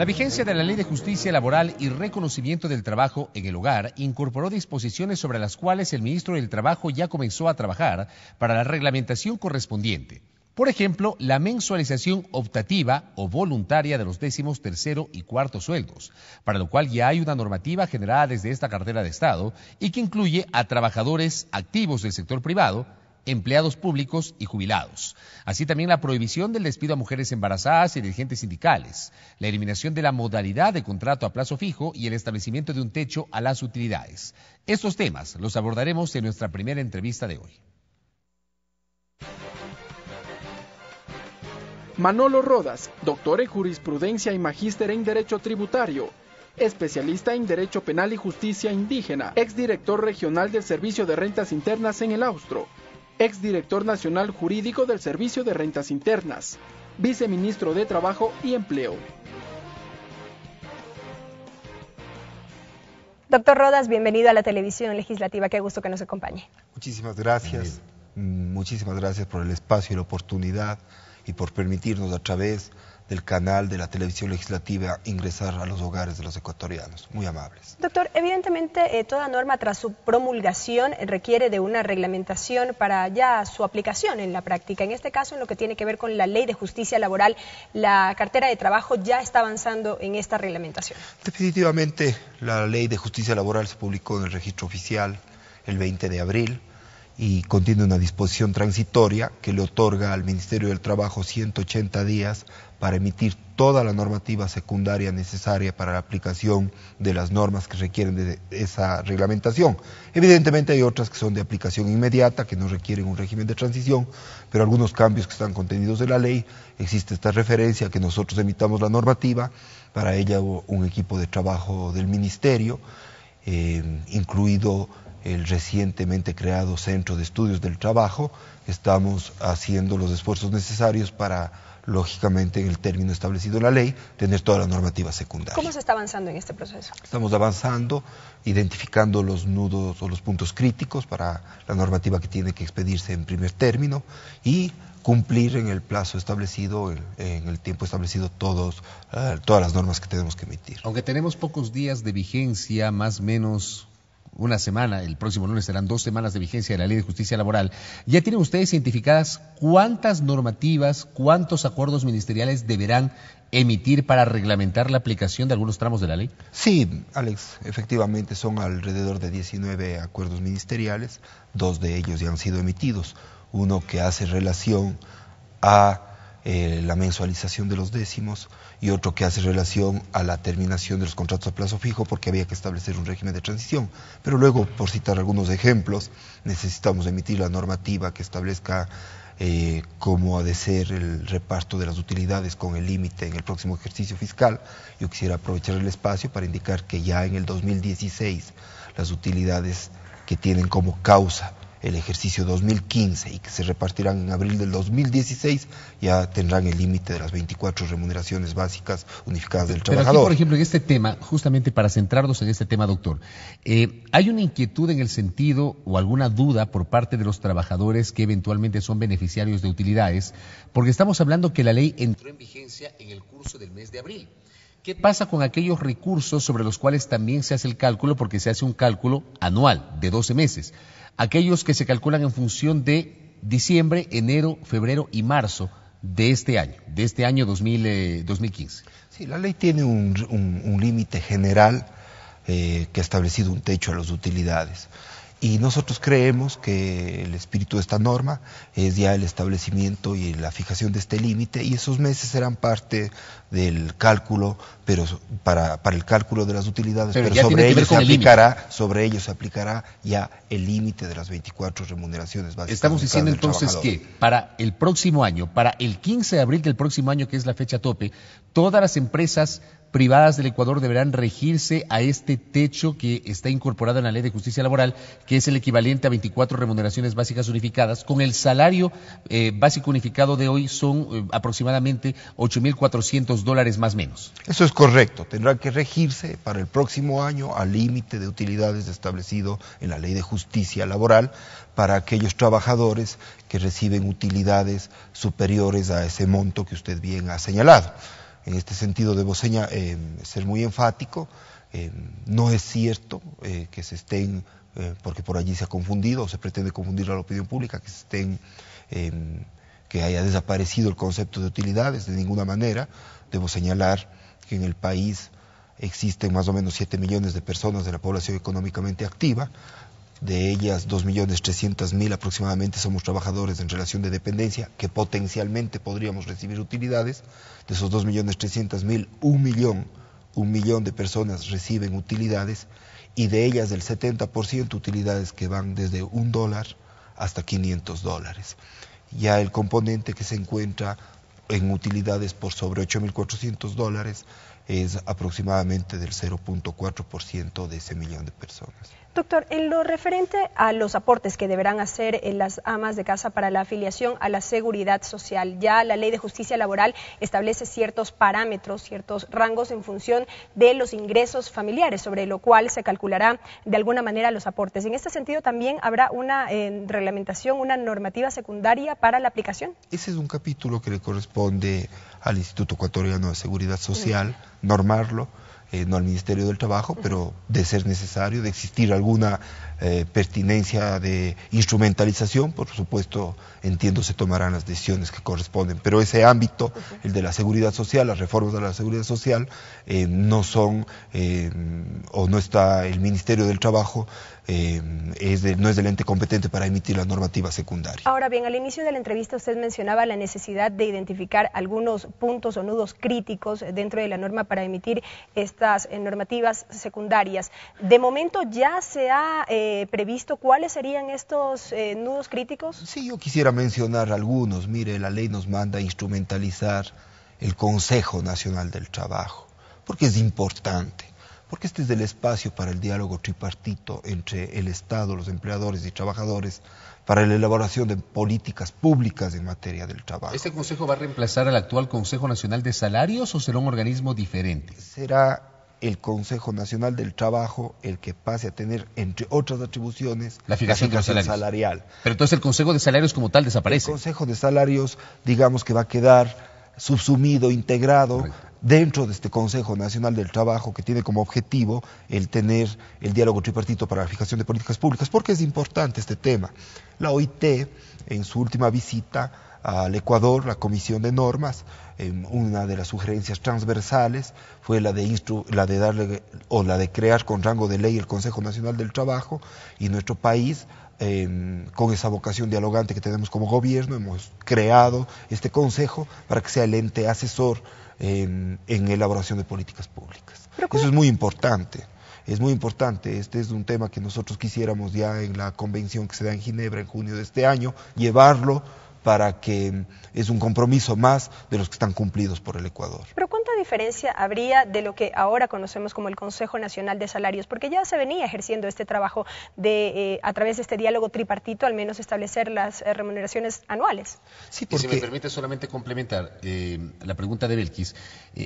La vigencia de la Ley de Justicia Laboral y Reconocimiento del Trabajo en el Hogar incorporó disposiciones sobre las cuales el ministro del Trabajo ya comenzó a trabajar para la reglamentación correspondiente. Por ejemplo, la mensualización optativa o voluntaria de los décimos tercero y cuarto sueldos, para lo cual ya hay una normativa generada desde esta cartera de Estado y que incluye a trabajadores activos del sector privado, empleados públicos y jubilados. Así también la prohibición del despido a mujeres embarazadas y dirigentes sindicales, la eliminación de la modalidad de contrato a plazo fijo y el establecimiento de un techo a las utilidades. Estos temas los abordaremos en nuestra primera entrevista de hoy. Manolo Rodas, doctor en jurisprudencia y magíster en Derecho Tributario, especialista en Derecho Penal y Justicia Indígena, exdirector regional del Servicio de Rentas Internas en el Austro, exdirector nacional jurídico del Servicio de Rentas Internas, viceministro de Trabajo y Empleo. Doctor Rodas, bienvenido a la televisión legislativa. Qué gusto que nos acompañe. Muchísimas gracias. Muchísimas gracias por el espacio y la oportunidad y por permitirnos a través del canal de la televisión legislativa ingresar a los hogares de los ecuatorianos. Muy amables. Doctor, evidentemente eh, toda norma tras su promulgación requiere de una reglamentación para ya su aplicación en la práctica. En este caso, en lo que tiene que ver con la ley de justicia laboral, la cartera de trabajo ya está avanzando en esta reglamentación. Definitivamente la ley de justicia laboral se publicó en el registro oficial el 20 de abril y contiene una disposición transitoria que le otorga al Ministerio del Trabajo 180 días para emitir toda la normativa secundaria necesaria para la aplicación de las normas que requieren de esa reglamentación. Evidentemente hay otras que son de aplicación inmediata, que no requieren un régimen de transición, pero algunos cambios que están contenidos en la ley, existe esta referencia que nosotros emitamos la normativa, para ella un equipo de trabajo del Ministerio, eh, incluido el recientemente creado Centro de Estudios del Trabajo. Estamos haciendo los esfuerzos necesarios para, lógicamente, en el término establecido en la ley, tener toda la normativa secundaria. ¿Cómo se está avanzando en este proceso? Estamos avanzando, identificando los nudos o los puntos críticos para la normativa que tiene que expedirse en primer término y cumplir en el plazo establecido, en, el tiempo establecido, todos, eh, todas las normas que tenemos que emitir. Aunque tenemos pocos días de vigencia, más o menos una semana, el próximo lunes serán dos semanas de vigencia de la Ley de Justicia Laboral, ya tienen ustedes identificadas cuántas normativas, cuántos acuerdos ministeriales deberán emitir para reglamentar la aplicación de algunos tramos de la ley? Sí, Alex, efectivamente son alrededor de 19 acuerdos ministeriales, dos de ellos ya han sido emitidos, uno que hace relación a eh, la mensualización de los décimos y otro que hace relación a la terminación de los contratos a plazo fijo porque había que establecer un régimen de transición. Pero luego, por citar algunos ejemplos, necesitamos emitir la normativa que establezca eh, cómo ha de ser el reparto de las utilidades con el límite en el próximo ejercicio fiscal. Yo quisiera aprovechar el espacio para indicar que ya en el 2016 las utilidades que tienen como causa el ejercicio 2015 y que se repartirán en abril del 2016, ya tendrán el límite de las 24 remuneraciones básicas unificadas del Pero Aquí, por ejemplo, en este tema, justamente para centrarnos en este tema, doctor, eh, ¿hay una inquietud en el sentido o alguna duda por parte de los trabajadores que eventualmente son beneficiarios de utilidades? Porque estamos hablando que la ley entró en vigencia en el curso del mes de abril. ¿Qué pasa con aquellos recursos sobre los cuales también se hace el cálculo? Porque se hace un cálculo anual de 12 meses aquellos que se calculan en función de diciembre, enero, febrero y marzo de este año, de este año 2015. Eh, sí, la ley tiene un, límite general eh, que ha establecido un techo a las utilidades. Y nosotros creemos que el espíritu de esta norma es ya el establecimiento y la fijación de este límite y esos meses serán parte del cálculo, pero para, el cálculo de las utilidades, pero, sobre ellos se aplicará, sobre se aplicará ya el límite de las 24 remuneraciones básicas. Estamos diciendo entonces que para el próximo año, para el 15 de abril del próximo año que es la fecha tope, todas las empresas privadas del Ecuador deberán regirse a este techo que está incorporado en la Ley de Justicia Laboral, que es el equivalente a 24 remuneraciones básicas unificadas. Con el salario eh, básico unificado de hoy son eh, aproximadamente 8.400 dólares más menos. Eso es correcto. Tendrá que regirse para el próximo año al límite de utilidades establecido en la Ley de Justicia Laboral para aquellos trabajadores que reciben utilidades superiores a ese monto que usted bien ha señalado. En este sentido debo ser muy enfático. no es cierto eh, que se estén, eh, porque por allí se ha confundido o se pretende confundir a la opinión pública, que estén, que haya desaparecido el concepto de utilidades de ninguna manera. Debo señalar que en el país existen más o menos 7 millones de personas de la población económicamente activa de ellas 2.300.000 aproximadamente somos trabajadores en relación de dependencia, que potencialmente podríamos recibir utilidades. De esos 2.300.000, un millón, un millón de personas reciben utilidades y de ellas el 70% utilidades que van desde un dólar hasta 500 dólares. Ya el componente que se encuentra en utilidades por sobre 8.400 dólares es aproximadamente del 0.4% de ese millón de personas. Doctor, en lo referente a los aportes que deberán hacer eh, las amas de casa para la afiliación a la seguridad social, ya la ley de justicia laboral establece ciertos parámetros, ciertos rangos en función de los ingresos familiares, sobre lo cual se calculará de alguna manera los aportes. En este sentido, también habrá una eh, reglamentación, una normativa secundaria para la aplicación. Ese es un capítulo que le corresponde al Instituto Ecuatoriano de Seguridad Social normarlo, eh, no al Ministerio del Trabajo, pero de ser necesario, de existir alguna eh, pertinencia de instrumentalización, por supuesto, entiendo se tomarán las decisiones que corresponden. Pero ese ámbito, el de la seguridad social, las reformas de la seguridad social, eh, no son eh, o no está el Ministerio del Trabajo, no es del ente competente para emitir la normativa secundaria. Ahora bien, al inicio de la entrevista usted mencionaba la necesidad de identificar algunos puntos o nudos críticos dentro de la norma para emitir estas normativas secundarias. De momento ya se ha eh, previsto? ¿Cuáles serían estos eh, nudos críticos? Sí, yo quisiera mencionar algunos. Mire, la ley nos manda a instrumentalizar el Consejo Nacional del Trabajo, porque es importante, porque este es el espacio para el diálogo tripartito entre el Estado, los empleadores y trabajadores, para la elaboración de políticas públicas en materia del trabajo. ¿Este Consejo va a reemplazar al actual Consejo Nacional de Salarios o será un organismo diferente? Será el Consejo Nacional del Trabajo el que pase a tener, entre otras atribuciones, la fijación, salarial. Pero entonces el Consejo de Salarios como tal desaparece. El Consejo de Salarios, digamos que va a quedar subsumido, integrado dentro de este Consejo Nacional del Trabajo que tiene como objetivo el tener el diálogo tripartito para la fijación de políticas públicas, porque es importante este tema. La OIT, en su última visita, al Ecuador la Comisión de Normas. una de las sugerencias transversales fue la de, la de darle o la de crear con rango de ley el Consejo Nacional del Trabajo y nuestro país con esa vocación dialogante que tenemos como gobierno, hemos creado este consejo para que sea el ente asesor en, en elaboración de políticas públicas. Eso es muy importante. Es muy importante, este es un tema que nosotros quisiéramos ya en la convención que se da en Ginebra en junio de este año, llevarlo para que es un compromiso más de los que están cumplidos por el Ecuador diferencia habría de lo que ahora conocemos como el Consejo Nacional de Salarios? Porque ya se venía ejerciendo este trabajo de, eh, a través de este diálogo tripartito, al menos establecer las eh, remuneraciones anuales. si me permite solamente complementar eh, la pregunta de Belkis.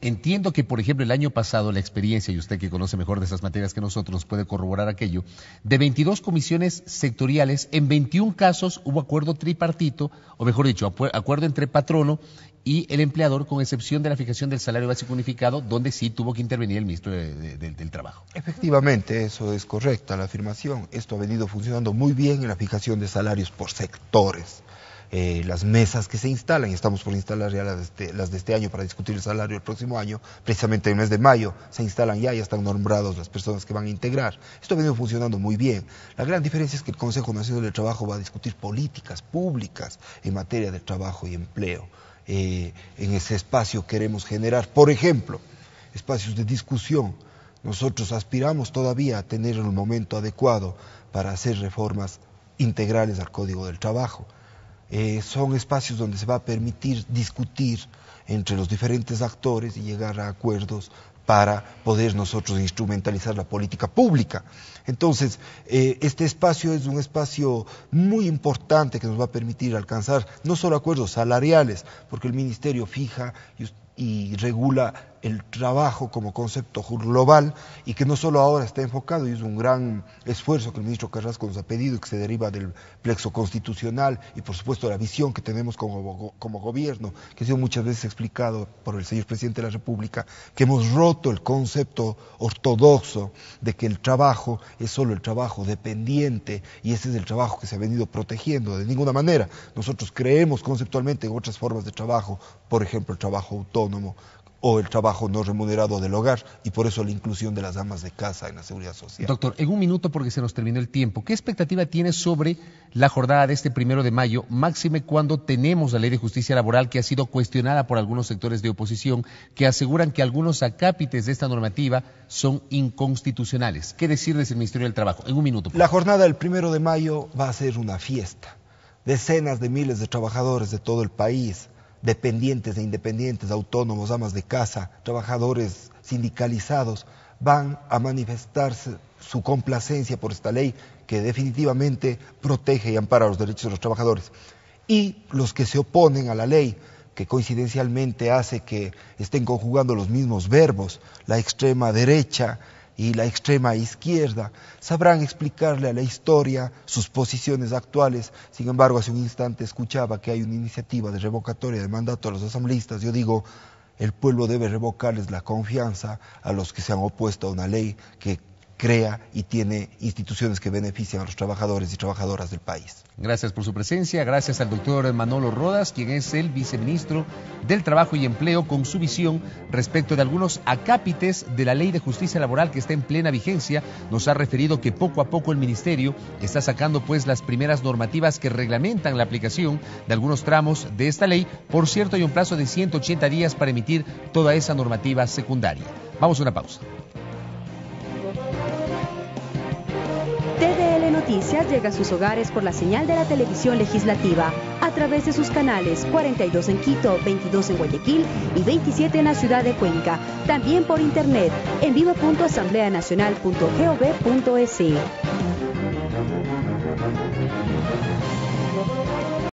entiendo que, por ejemplo, el año pasado la experiencia, y usted que conoce mejor de esas materias que nosotros, puede corroborar aquello, de 22 comisiones sectoriales, en 21 casos hubo acuerdo tripartito, o mejor dicho, acuerdo entre patrono y el empleador, con excepción de la fijación del salario básico unificado, donde sí tuvo que intervenir el ministro del Trabajo. Efectivamente, eso es correcta la afirmación. Esto ha venido funcionando muy bien en la fijación de salarios por sectores. Eh, las mesas que se instalan, y estamos por instalar ya este, las de, este, año para discutir el salario el próximo año, precisamente en el mes de mayo se instalan ya, ya están nombrados las personas que van a integrar. Esto ha venido funcionando muy bien. La gran diferencia es que el Consejo Nacional del Trabajo va a discutir políticas públicas en materia de trabajo y empleo. Eh, en ese espacio queremos generar. Por ejemplo, espacios de discusión. Nosotros aspiramos todavía a tener el momento adecuado para hacer reformas integrales al Código del Trabajo. Eh, son espacios donde se va a permitir discutir entre los diferentes actores y llegar a acuerdos para poder nosotros instrumentalizar la política pública. Entonces, eh, este espacio es un espacio muy importante que nos va a permitir alcanzar no solo acuerdos salariales, porque el Ministerio fija y, y regula el trabajo como concepto global y que no solo ahora está enfocado, y es un gran esfuerzo que el ministro Carrasco nos ha pedido y que se deriva del plexo constitucional y por supuesto la visión que tenemos como, como gobierno, que ha sido muchas veces explicado por el señor presidente de la República, que hemos roto el concepto ortodoxo de que el trabajo es solo el trabajo dependiente y ese es el trabajo que se ha venido protegiendo de ninguna manera. Nosotros creemos conceptualmente en otras formas de trabajo, por ejemplo el trabajo autónomo, o el trabajo no remunerado del hogar y por eso la inclusión de las damas de casa en la seguridad social. Doctor, en un minuto porque se nos terminó el tiempo, ¿qué expectativa tiene sobre la jornada de este primero de mayo, máxime cuando tenemos la ley de justicia laboral que ha sido cuestionada por algunos sectores de oposición que aseguran que algunos acápites de esta normativa son inconstitucionales? ¿Qué decir desde el Ministerio del Trabajo? En un minuto. la jornada del primero de mayo va a ser una fiesta. Decenas de miles de trabajadores de todo el país dependientes e independientes, autónomos, amas de casa, trabajadores sindicalizados, van a manifestarse su complacencia por esta ley que definitivamente protege y ampara los derechos de los trabajadores. Y los que se oponen a la ley, que coincidencialmente hace que estén conjugando los mismos verbos, la extrema derecha, y la extrema izquierda sabrán explicarle a la historia sus posiciones actuales. Sin embargo, hace un instante escuchaba que hay una iniciativa de revocatoria de mandato a los asambleístas. Yo digo, el pueblo debe revocarles la confianza a los que se han opuesto a una ley que crea y tiene instituciones que benefician a los trabajadores y trabajadoras del país. Gracias por su presencia, gracias al doctor Manolo Rodas, quien es el viceministro del Trabajo y Empleo, con su visión respecto de algunos acápites de la ley de justicia laboral que está en plena vigencia. Nos ha referido que poco a poco el ministerio está sacando pues las primeras normativas que reglamentan la aplicación de algunos tramos de esta ley. Por cierto, hay un plazo de 180 días para emitir toda esa normativa secundaria. Vamos a una pausa. Noticias llega a sus hogares por la señal de la televisión legislativa a través de sus canales 42 en Quito, 22 en Guayaquil y 27 en la ciudad de Cuenca. También por internet en vivo.asambleanacional.gov.es.